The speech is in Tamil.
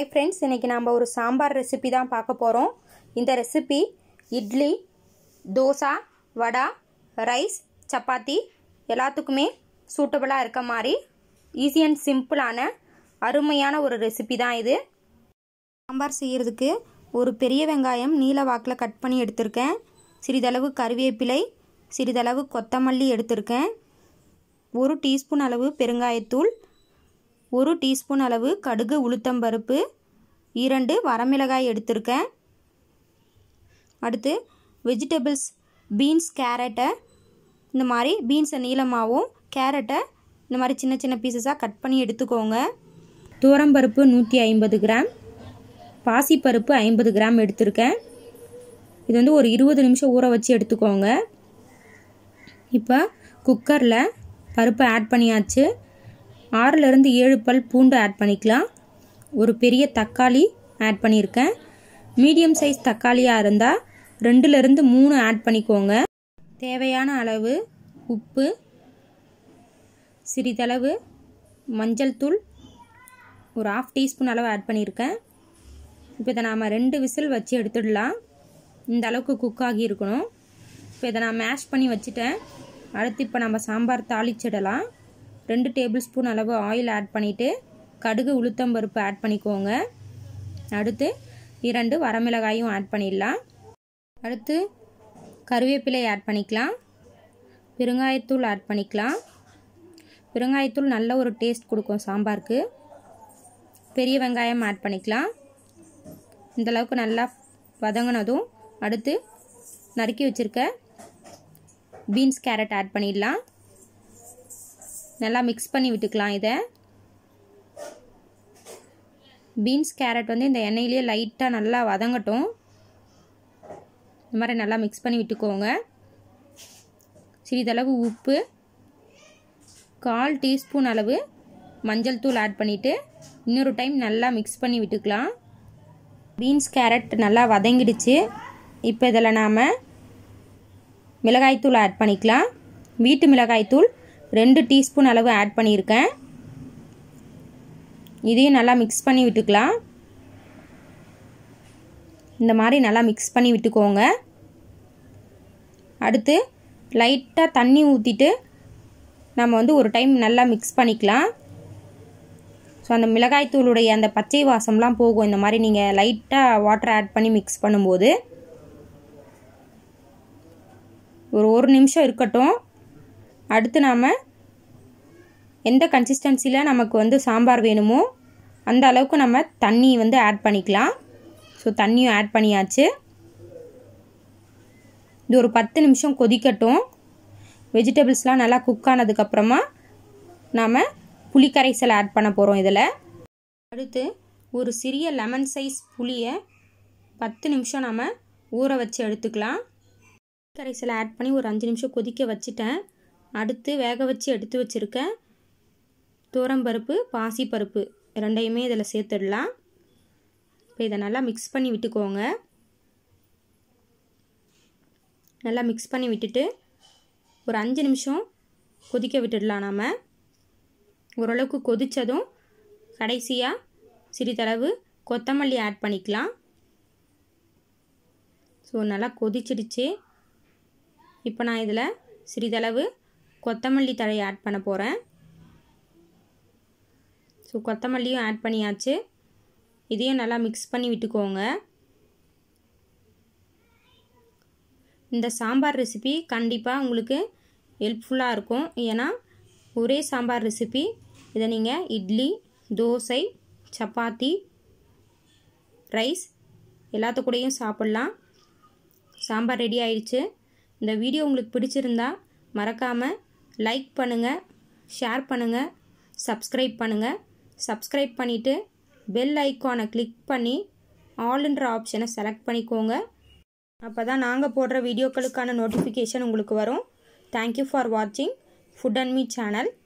ஹாய் ஃப்ரெண்ட்ஸ் இன்றைக்கி நம்ம ஒரு சாம்பார் ரெசிபி தான் பார்க்க போகிறோம் இந்த ரெசிபி இட்லி தோசா வடா ரைஸ் சப்பாத்தி எல்லாத்துக்குமே சூட்டபுளாக இருக்க மாதிரி ஈஸி அண்ட் சிம்பிளான அருமையான ஒரு ரெசிபி தான் இது சாம்பார் செய்கிறதுக்கு ஒரு பெரிய வெங்காயம் நீல வாக்கில் கட் பண்ணி எடுத்திருக்கேன் சிறிதளவு கருவேப்பிலை சிறிதளவு கொத்தமல்லி எடுத்திருக்கேன் ஒரு டீஸ்பூன் அளவு பெருங்காயத்தூள் ஒரு டீஸ்பூன் அளவு கடுகு உளுத்தம்பருப்பு இரண்டு வரமிளகாய் எடுத்திருக்கேன் அடுத்து வெஜிடபிள்ஸ் பீன்ஸ் கேரட்டை இந்த மாதிரி பீன்ஸை நீளமாகவும் கேரட்டை இந்த மாதிரி சின்ன சின்ன பீசஸாக கட் பண்ணி எடுத்துக்கோங்க தூரம்பருப்பு நூற்றி ஐம்பது கிராம் பாசிப்பருப்பு ஐம்பது கிராம் எடுத்திருக்கேன் இது வந்து ஒரு இருபது நிமிஷம் ஊற வச்சு எடுத்துக்கோங்க இப்போ குக்கரில் பருப்பு ஆட் பண்ணியாச்சு ஆறுலேருந்து ஏழு பல் பூண்டு ஆட் பண்ணிக்கலாம் ஒரு பெரிய தக்காளி ஆட் பண்ணியிருக்கேன் மீடியம் சைஸ் தக்காளியாக இருந்தால் ரெண்டுலேருந்து மூணு ஆட் பண்ணிக்கோங்க தேவையான அளவு உப்பு சிறிதளவு மஞ்சள் தூள் ஒரு ஆஃப் டீஸ்பூன் அளவு ஆட் பண்ணியிருக்கேன் இப்போ இதை நாம் ரெண்டு விசில் வச்சு எடுத்துடலாம் இந்த அளவுக்கு குக் ஆகி இருக்கணும் இப்போ இதை நான் மேஷ் பண்ணி வச்சுட்டேன் அடுத்து இப்போ நம்ம சாம்பார் தாளிச்சிடலாம் ரெண்டு டேபிள் ஸ்பூன் அளவு ஆயில் ஆட் பண்ணிவிட்டு கடுகு உளுத்தம் பருப்பு ஆட் பண்ணிக்கோங்க அடுத்து இரண்டு வரமிளகாயும் ஆட் பண்ணிடலாம் அடுத்து கருவேப்பிலை ஆட் பண்ணிக்கலாம் பெருங்காயத்தூள் ஆட் பண்ணிக்கலாம் பெருங்காயத்தூள் நல்ல ஒரு டேஸ்ட் கொடுக்கும் சாம்பாருக்கு பெரிய வெங்காயம் ஆட் பண்ணிக்கலாம் இந்தளவுக்கு நல்லா வதங்கினதும் அடுத்து நறுக்கி வச்சுருக்க பீன்ஸ் கேரட் ஆட் பண்ணிடலாம் நல்லா மிக்ஸ் பண்ணி விட்டுக்கலாம் இதை பீன்ஸ் கேரட் வந்து இந்த எண்ணெயிலே லைட்டாக நல்லா வதங்கட்டும் இந்த மாதிரி நல்லா மிக்ஸ் பண்ணி விட்டுக்கோங்க சிறிதளவு உப்பு கால் டீஸ்பூன் அளவு மஞ்சள் தூள் ஆட் பண்ணிவிட்டு இன்னொரு டைம் நல்லா மிக்ஸ் பண்ணி விட்டுக்கலாம் பீன்ஸ் கேரட் நல்லா வதங்கிடுச்சு இப்போ இதில் நாம் மிளகாய்த்தூள் ஆட் பண்ணிக்கலாம் வீட்டு மிளகாய்த்தூள் ரெண்டு டீஸ்பூன் அளவு ஆட் பண்ணியிருக்கேன் இதையும் நல்லா மிக்ஸ் பண்ணி விட்டுக்கலாம் இந்த மாதிரி நல்லா மிக்ஸ் பண்ணி விட்டுக்கோங்க அடுத்து லைட்டாக தண்ணி ஊற்றிட்டு நம்ம வந்து ஒரு டைம் நல்லா மிக்ஸ் பண்ணிக்கலாம் ஸோ அந்த மிளகாய்த்தூளுடைய அந்த பச்சை வாசம்லாம் போகும் இந்த மாதிரி நீங்கள் லைட்டாக வாட்டர் ஆட் பண்ணி மிக்ஸ் பண்ணும்போது ஒரு ஒரு நிமிஷம் இருக்கட்டும் அடுத்து நாம் எந்த கன்சிஸ்டன்சியில் நமக்கு வந்து சாம்பார் வேணுமோ அந்த அளவுக்கு நம்ம தண்ணி வந்து ஆட் பண்ணிக்கலாம் ஸோ தண்ணியும் ஆட் பண்ணியாச்சு இது ஒரு பத்து நிமிஷம் கொதிக்கட்டும் வெஜிடபிள்ஸ்லாம் நல்லா குக் ஆனதுக்கப்புறமா நாம் புளி கரைசல் ஆட் பண்ண போகிறோம் இதில் அடுத்து ஒரு சிறிய லெமன் சைஸ் புளியை பத்து நிமிஷம் நாம் ஊற வச்சு எடுத்துக்கலாம் கரைசலை ஆட் பண்ணி ஒரு அஞ்சு நிமிஷம் கொதிக்க வச்சுட்டேன் அடுத்து வேக வச்சு எடுத்து வச்சுருக்க பாசி பாசிப்பருப்பு ரெண்டையுமே இதில் சேர்த்துடலாம் இப்போ இதை நல்லா மிக்ஸ் பண்ணி விட்டுக்கோங்க நல்லா மிக்ஸ் பண்ணி விட்டுட்டு ஒரு அஞ்சு நிமிஷம் கொதிக்க விட்டுடலாம் நாம் ஓரளவுக்கு கொதித்ததும் கடைசியாக சிறிதளவு கொத்தமல்லி ஆட் பண்ணிக்கலாம் ஸோ நல்லா கொதிச்சிடுச்சு இப்போ நான் இதில் சிறிதளவு கொத்தமல்லி தழையை ஆட் பண்ண போகிறேன் ஸோ கொத்தமல்லியும் ஆட் பண்ணியாச்சு இதையும் நல்லா மிக்ஸ் பண்ணி விட்டுக்கோங்க இந்த சாம்பார் ரெசிபி கண்டிப்பாக உங்களுக்கு ஹெல்ப்ஃபுல்லாக இருக்கும் ஏன்னா ஒரே சாம்பார் ரெசிபி இதை நீங்கள் இட்லி தோசை சப்பாத்தி ரைஸ் எல்லாத்து சாப்பிட்லாம் சாம்பார் ரெடி ஆயிடுச்சு இந்த வீடியோ உங்களுக்கு பிடிச்சிருந்தா மறக்காமல் லைக் பண்ணுங்கள் ஷேர் பண்ணுங்கள் சப்ஸ்கிரைப் பண்ணுங்கள் சப்ஸ்கிரைப் பண்ணிவிட்டு பெல் ஐக்கானை கிளிக் பண்ணி ஆல்ன்ற ஆப்ஷனை செலக்ட் பண்ணிக்கோங்க அப்போ தான் நாங்கள் போடுற வீடியோக்களுக்கான நோட்டிஃபிகேஷன் உங்களுக்கு வரும் தேங்க்யூ ஃபார் வாட்சிங் ஃபுட் அண்ட் மீ சேனல்